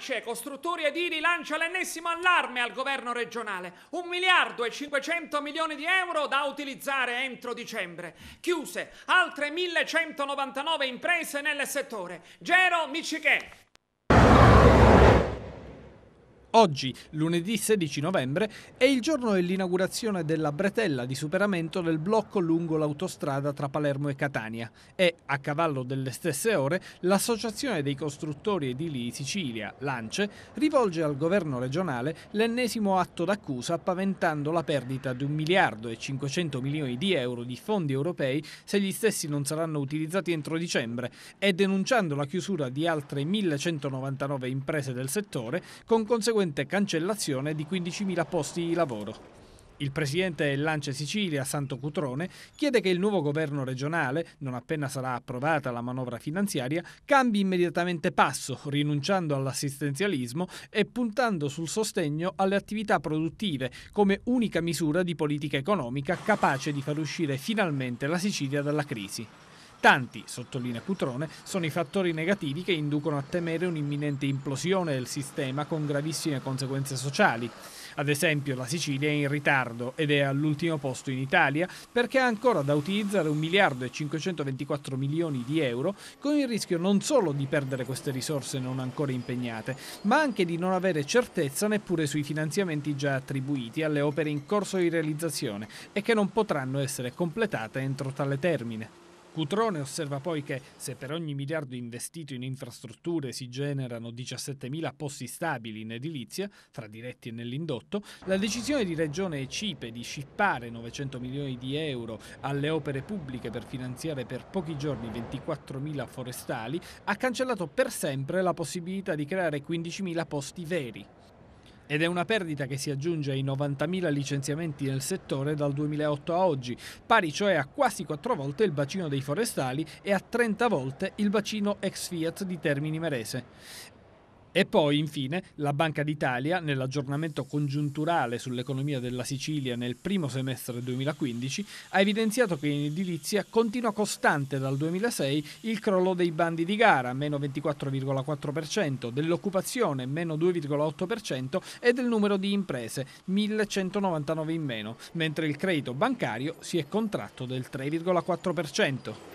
Lance, costruttori edili, lancia l'ennesimo allarme al governo regionale. Un miliardo e 500 milioni di euro da utilizzare entro dicembre. Chiuse altre 1199 imprese nel settore. Gero Michiché. Oggi, lunedì 16 novembre, è il giorno dell'inaugurazione della bretella di superamento del blocco lungo l'autostrada tra Palermo e Catania e, a cavallo delle stesse ore, l'Associazione dei Costruttori Edili di Sicilia, Lance, rivolge al governo regionale l'ennesimo atto d'accusa paventando la perdita di 1 miliardo e 500 milioni di euro di fondi europei se gli stessi non saranno utilizzati entro dicembre e denunciando la chiusura di altre 1199 imprese del settore con conseguenze conseguente cancellazione di 15.000 posti di lavoro. Il presidente Lancia Sicilia, Santo Cutrone, chiede che il nuovo governo regionale, non appena sarà approvata la manovra finanziaria, cambi immediatamente passo, rinunciando all'assistenzialismo e puntando sul sostegno alle attività produttive come unica misura di politica economica capace di far uscire finalmente la Sicilia dalla crisi. Tanti, sottolinea Cutrone, sono i fattori negativi che inducono a temere un'imminente implosione del sistema con gravissime conseguenze sociali. Ad esempio la Sicilia è in ritardo ed è all'ultimo posto in Italia perché ha ancora da utilizzare 1 miliardo e 524 milioni di euro con il rischio non solo di perdere queste risorse non ancora impegnate, ma anche di non avere certezza neppure sui finanziamenti già attribuiti alle opere in corso di realizzazione e che non potranno essere completate entro tale termine. Cutrone osserva poi che se per ogni miliardo investito in infrastrutture si generano 17.000 posti stabili in edilizia, fra diretti e nell'indotto, la decisione di Regione e Cipe di scippare 900 milioni di euro alle opere pubbliche per finanziare per pochi giorni 24.000 forestali ha cancellato per sempre la possibilità di creare 15.000 posti veri ed è una perdita che si aggiunge ai 90.000 licenziamenti nel settore dal 2008 a oggi, pari cioè a quasi quattro volte il bacino dei forestali e a 30 volte il bacino ex Fiat di Termini Merese. E poi, infine, la Banca d'Italia, nell'aggiornamento congiunturale sull'economia della Sicilia nel primo semestre 2015, ha evidenziato che in edilizia continua costante dal 2006 il crollo dei bandi di gara, meno 24,4%, dell'occupazione, meno 2,8% e del numero di imprese, 1199 in meno, mentre il credito bancario si è contratto del 3,4%.